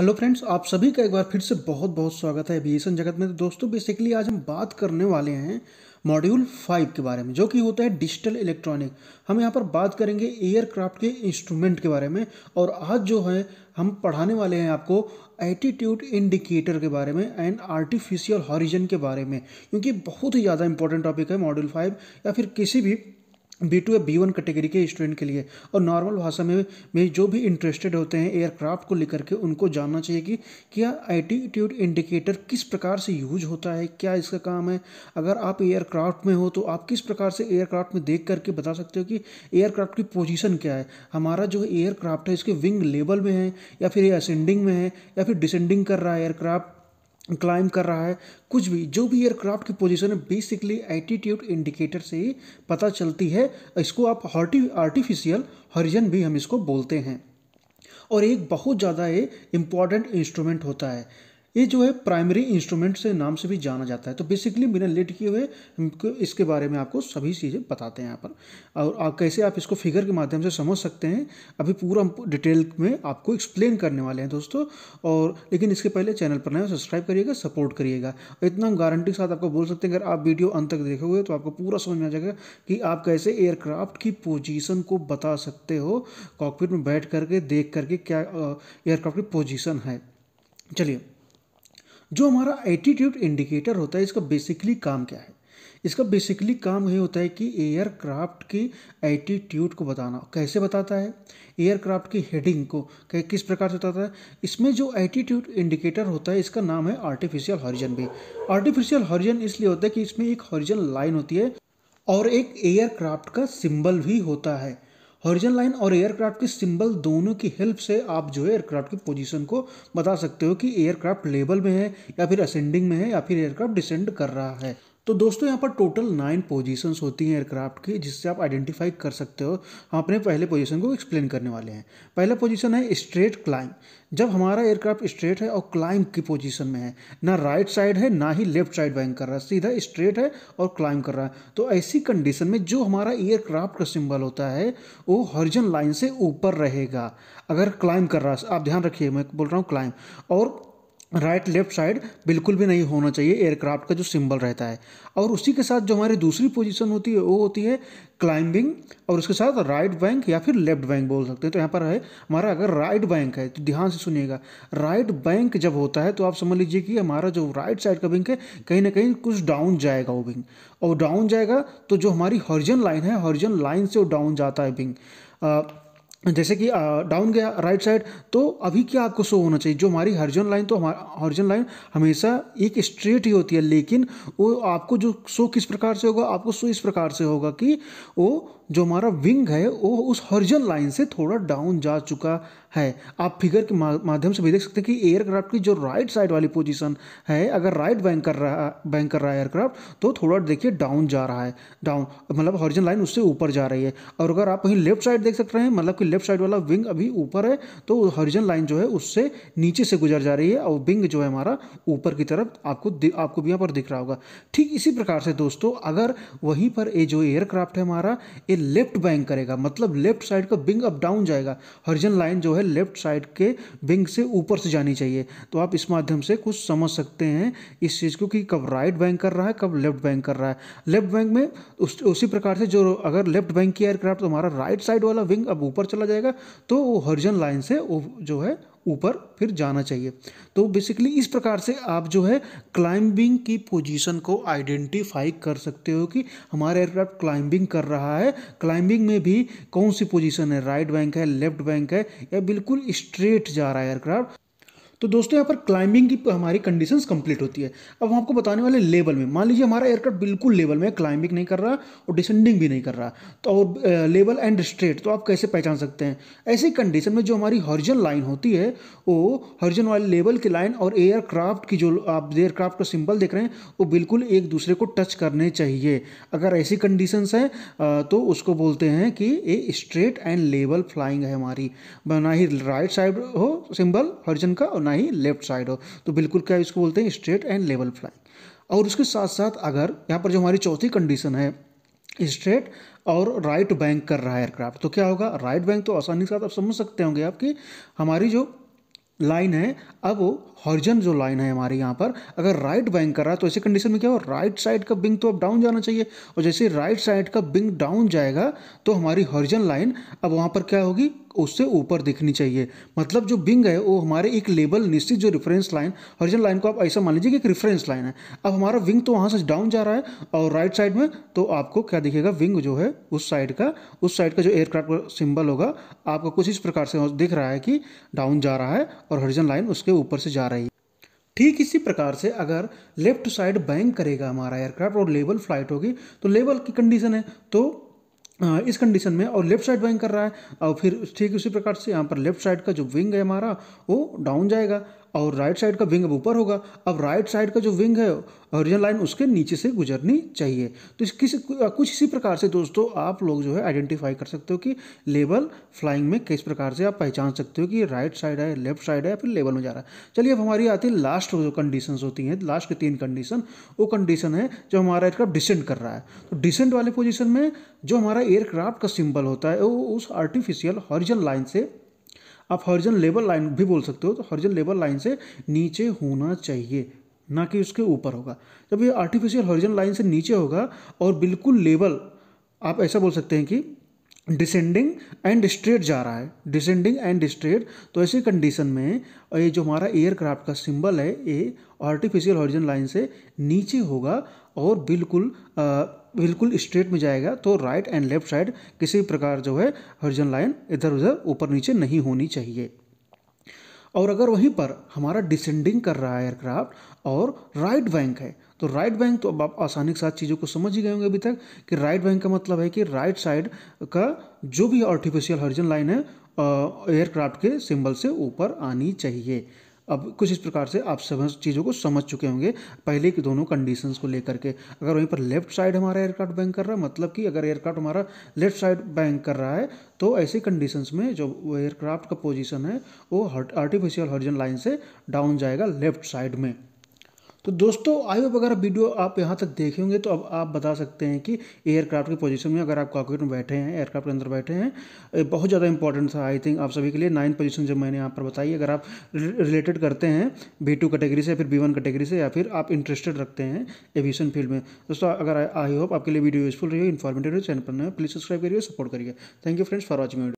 hello friends आप सभी का एक बार फिर से बहुत बहुत स्वागत है एविएशन जगत में तो दोस्तों बेसिकली आज हम बात करने वाले हैं मॉड्यूल फाइव के बारे में जो कि होता है डिजिटल इलेक्ट्रॉनिक हम यहाँ पर बात करेंगे एयरक्राफ्ट के इंस्ट्रूमेंट के बारे में और आज जो है हम पढ़ाने वाले हैं आपको एटीट्यूड इंडिकेटर के बारे में एंड आर्टिफिशियल हॉरिजन के बारे में क्योंकि बहुत ही ज़्यादा इंपॉर्टेंट टॉपिक है मॉड्यूल फाइव या फिर किसी भी बी टू या बी वन कैटेगरी के स्टूडेंट के लिए और नॉर्मल भाषा में में जो भी इंटरेस्टेड होते हैं एयरक्राफ्ट को लेकर के उनको जानना चाहिए कि क्या एटीट्यूड इंडिकेटर किस प्रकार से यूज होता है क्या इसका काम है अगर आप एयरक्राफ्ट में हो तो आप किस प्रकार से एयरक्राफ्ट में देख करके बता सकते हो कि एयरक्राफ्ट की पोजिशन क्या है हमारा जो एयरक्राफ्ट है इसके विंग लेवल में है या फिर ये असेंडिंग में है या फिर डिसेंडिंग कर रहा है एयरक्राफ्ट क्लाइम कर रहा है कुछ भी जो भी एयरक्राफ्ट की पोजीशन है बेसिकली एटीट्यूड इंडिकेटर से ही पता चलती है इसको आप हॉर्टी आर्टिफिशियल हरिजन भी हम इसको बोलते हैं और एक बहुत ज़्यादा ये इम्पॉर्टेंट इंस्ट्रूमेंट होता है ये जो है प्राइमरी इंस्ट्रूमेंट से नाम से भी जाना जाता है तो बेसिकली बिना लेट किए हुए इसके बारे में आपको सभी चीज़ें बताते हैं यहाँ पर और आप कैसे आप इसको फिगर के माध्यम से समझ सकते हैं अभी पूरा हम डिटेल में आपको एक्सप्लेन करने वाले हैं दोस्तों और लेकिन इसके पहले चैनल पर नए सब्सक्राइब करिएगा सपोर्ट करिएगा इतना हम गारंटी के साथ आपको बोल सकते हैं अगर आप वीडियो अंत तक देखे हुए तो आपको पूरा समझ में आ जाएगा कि आप कैसे एयरक्राफ्ट की पोजिशन को बता सकते हो कॉकपिट में बैठ करके देख करके क्या एयरक्राफ्ट की पोजिशन है चलिए जो हमारा एटीट्यूड इंडिकेटर होता है इसका बेसिकली काम क्या है इसका बेसिकली काम ये होता है कि एयरक्राफ्ट की एटीट्यूड को बताना कैसे बताता है एयरक्राफ्ट की हेडिंग को किस प्रकार से बताता है इसमें जो एटीट्यूड इंडिकेटर होता है इसका नाम है आर्टिफिशियल हॉरिजन भी आर्टिफिशियल हॉरिजन इसलिए होता है कि इसमें एक हॉरिजन लाइन होती है और एक एयरक्राफ्ट का सिंबल भी होता है हॉरिजन लाइन और एयरक्राफ्ट की सिंबल दोनों की हेल्प से आप जो है एयरक्राफ्ट की पोजीशन को बता सकते हो कि एयरक्राफ्ट लेवल में है या फिर असेंडिंग में है या फिर एयरक्राफ्ट डिसेंड कर रहा है तो दोस्तों यहाँ पर टोटल नाइन पोजीशन होती हैं एयरक्राफ्ट की जिससे आप आइडेंटिफाई कर सकते हो हम अपने पहले पोजीशन को एक्सप्लेन करने वाले हैं पहला पोजीशन है स्ट्रेट क्लाइम जब हमारा एयरक्राफ्ट स्ट्रेट है और क्लाइम की पोजीशन में है ना राइट साइड है ना ही लेफ्ट साइड बैंक कर रहा है सीधा स्ट्रेट है और क्लाइम कर रहा है तो ऐसी कंडीशन में जो हमारा एयरक्राफ्ट का सिंबल होता है वो हॉरिजन लाइन से ऊपर रहेगा अगर क्लाइम कर रहा है आप ध्यान रखिए मैं बोल रहा हूँ क्लाइम और राइट लेफ्ट साइड बिल्कुल भी नहीं होना चाहिए एयरक्राफ्ट का जो सिंबल रहता है और उसी के साथ जो हमारी दूसरी पोजीशन होती है वो होती है क्लाइंबिंग और उसके साथ राइट बैंक या फिर लेफ्ट बैंक बोल सकते हैं तो यहाँ पर है हमारा अगर राइट बैंक है तो ध्यान से सुनिएगा राइट बैंक जब होता है तो आप समझ लीजिए कि हमारा जो राइट साइड का बैंक है कहीं ना कहीं कुछ डाउन जाएगा वो विंग और डाउन जाएगा तो जो हमारी हॉर्जन लाइन है हॉर्जन लाइन से वो डाउन जाता है विंग जैसे कि डाउन गया राइट साइड तो अभी क्या आपको शो होना चाहिए जो हमारी हर्जन लाइन तो हमारा हर्जन लाइन हमेशा एक स्ट्रेट ही होती है लेकिन वो आपको जो शो किस प्रकार से होगा आपको शो इस प्रकार से होगा कि वो जो हमारा विंग है वो उस हर्जन लाइन से थोड़ा डाउन जा चुका है आप फिगर के माध्यम से भी देख सकते हैं कि एयरक्राफ्ट की जो राइट साइड वाली पोजीशन है अगर राइट बैंक कर रहा बैंक कर रहा है एयरक्राफ्ट तो थोड़ा देखिए डाउन जा रहा है डाउन मतलब हॉर्जन लाइन उससे ऊपर जा रही है और अगर आप वहीं लेफ्ट साइड देख सकते हैं मतलब कि लेफ्ट साइड वाला विंग अभी ऊपर है तो हरिजन लाइन जो है उससे नीचे से गुजर जा रही है और विंग जो है हमारा ऊपर की तरफ आपको आपको भी यहाँ पर दिख रहा होगा ठीक इसी प्रकार से दोस्तों अगर वहीं पर ये जो एयरक्राफ्ट है हमारा ये लेफ्ट बैंक करेगा मतलब लेफ्ट साइड का विंग अप डाउन जाएगा हरिजन लाइन जो है लेफ्ट साइड के विंग से ऊपर से जानी चाहिए तो आप इस माध्यम से कुछ समझ सकते हैं इस चीज़ को कि कब राइट बैंक कर रहा है कब लेफ्ट बैंक कर रहा है लेफ्ट बैंक में उस उसी प्रकार से जो अगर लेफ्ट बैंक की एयरक्राफ्ट तो हमारा राइट साइड वाला विंग अब ऊपर चला चला जाएगा तो वो हॉरिजन लाइन से वो जो है ऊपर फिर जाना चाहिए तो बेसिकली इस प्रकार से आप जो है क्लाइंबिंग की पोजीशन को आइडेंटिफाई कर सकते हो कि हमारा एयरक्राफ्ट क्लाइंबिंग कर रहा है क्लाइंबिंग में भी कौन सी पोजीशन है राइट बैंक है लेफ्ट बैंक है या बिल्कुल स्ट्रेट जा रहा है एयरक्राफ्ट तो दोस्तों यहाँ पर क्लाइंबिंग की हमारी कंडीशंस कंप्लीट होती है अब हम आपको बताने वाले लेवल में मान लीजिए हमारा एयरक्राफ्ट बिल्कुल लेवल में क्लाइंबिंग नहीं कर रहा और डिसेंडिंग भी नहीं कर रहा तो और लेवल एंड स्ट्रेट तो आप कैसे पहचान सकते हैं ऐसी कंडीशन में जो हमारी हॉर्जन लाइन होती है वो हॉर्जन वाले लेवल की लाइन और एयरक्राफ्ट की जो आप एयरक्राफ्ट का सिंबल देख रहे हैं वो बिल्कुल एक दूसरे को टच करने चाहिए अगर ऐसी कंडीशंस हैं तो उसको बोलते हैं कि ये स्ट्रेट एंड लेवल फ्लाइंग है हमारी ना ही राइट साइड हो सिंबल हॉर्जन का और ना ही लेफ्ट साइड हो तो बिल्कुल क्या इसको बोलते हैं स्ट्रेट एंड लेवल फ्लाइंग और उसके साथ साथ अगर यहाँ पर जो हमारी चौथी कंडीशन है स्ट्रेट और राइट बैंक कर रहा है एयरक्राफ्ट तो क्या होगा राइट बैंक तो आसानी के साथ आप समझ सकते होंगे आप कि हमारी जो लाइन है अब हॉर्जन जो लाइन है हमारी यहाँ पर अगर राइट बैंक कर रहा है तो ऐसे कंडीशन में क्या हो राइट साइड का बिंग तो अब डाउन जाना चाहिए और जैसे राइट साइड का बिंग डाउन जाएगा तो हमारी हॉर्जन लाइन अब वहाँ पर क्या होगी उससे ऊपर दिखनी चाहिए मतलब जो बिंग है वो हमारे एक लेबल निश्चित जो रेफरेंस लाइन हरिजन लाइन को आप ऐसा मान लीजिए कि एक रेफरेंस लाइन है अब हमारा विंग तो वहाँ से डाउन जा रहा है और राइट साइड में तो आपको क्या दिखेगा विंग जो है उस साइड का उस साइड का जो एयरक्राफ्ट का सिम्बल होगा आपको कुछ इस प्रकार से दिख रहा है कि डाउन जा रहा है और हरिजन लाइन उसके ऊपर से जा रही है ठीक इसी प्रकार से अगर लेफ्ट साइड बैंक करेगा हमारा एयरक्राफ्ट और लेवल फ्लाइट होगी तो लेवल की कंडीशन है तो इस कंडीशन में और लेफ्ट साइड बैंग कर रहा है और फिर ठीक उसी प्रकार से यहाँ पर लेफ्ट साइड का जो विंग है हमारा वो डाउन जाएगा और राइट साइड का विंग अब ऊपर होगा अब राइट साइड का जो विंग है ओरिजिनल लाइन उसके नीचे से गुजरनी चाहिए तो इस किस कुछ इसी प्रकार से दोस्तों आप लोग जो है आइडेंटिफाई कर सकते हो कि लेबल फ्लाइंग में किस प्रकार से आप पहचान सकते हो कि राइट साइड है लेफ्ट साइड है या फिर लेबल में जा रहा है चलिए अब हमारी आती है लास्ट जो कंडीशन होती हैं लास्ट के तीन कंडीशन वो कंडीशन है जो हमारा एयरक्राफ्ट डिसेंट कर रहा है तो डिसेंट वाले पोजिशन में जो हमारा एयरक्राफ्ट का सिंबल होता है वो उस आर्टिफिशियल हॉरिजन लाइन से आप हॉरिजन लेबल लाइन भी बोल सकते हो तो हॉरिजन लेबल लाइन से नीचे होना चाहिए ना कि उसके ऊपर होगा जब ये आर्टिफिशियल हॉरिजन लाइन से नीचे होगा और बिल्कुल लेबल आप ऐसा बोल सकते हैं कि डिसेंडिंग एंड स्ट्रेट जा रहा है डिसेंडिंग एंड स्ट्रेट तो ऐसी कंडीशन में ये जो हमारा एयरक्राफ्ट का सिंबल है ये आर्टिफिशियल हॉरिजन लाइन से नीचे होगा और बिल्कुल आ, बिल्कुल स्ट्रेट में जाएगा तो राइट एंड लेफ्ट साइड किसी प्रकार जो है हरिजन लाइन इधर उधर ऊपर नीचे नहीं होनी चाहिए और अगर वहीं पर हमारा डिसेंडिंग कर रहा है एयरक्राफ्ट और राइट बैंक है तो राइट बैंक तो अब आप आसानी के साथ चीज़ों को समझ ही गए होंगे अभी तक कि राइट बैंक का मतलब है कि राइट साइड का जो भी आर्टिफिशियल हरिजन लाइन है एयरक्राफ्ट के सिंबल से ऊपर आनी चाहिए अब कुछ इस प्रकार से आप सब चीज़ों को समझ चुके होंगे पहले के दोनों कंडीशंस को लेकर के अगर वहीं पर लेफ्ट साइड हमारा एयरक्राफ्ट बैंक कर रहा है मतलब कि अगर एयरक्राफ्ट हमारा लेफ्ट साइड बैंक कर रहा है तो ऐसे कंडीशंस में जो एयरक्राफ्ट का पोजीशन है वो आर्टिफिशियल हॉरिजन लाइन से डाउन जाएगा लेफ्ट साइड में तो दोस्तों आई होप अगर वीडियो आप यहाँ तक देखे होंगे तो अब आप बता सकते हैं कि एयरक्राफ्ट की पोजीशन में अगर आप कॉकपिट में बैठे हैं एयरक्राफ्ट के अंदर बैठे हैं बहुत ज़्यादा इंपॉर्टेंट था आई थिंक आप सभी के लिए नाइन पोजीशन जो मैंने यहाँ पर बताई अगर आप रिलेटेड करते हैं बी टू कैटेगरी से फिर बी वन कैटेगरी से या फिर आप इंटरेस्टेड रखते हैं एविएशन फील्ड में दोस्तों अगर आई होप आपके लिए वीडियो यूजफुल रही हो इन्फॉर्मेटिव चैनल पर प्लीज़ सब्सक्राइब करिए सपोर्ट करिए thank you friends for watching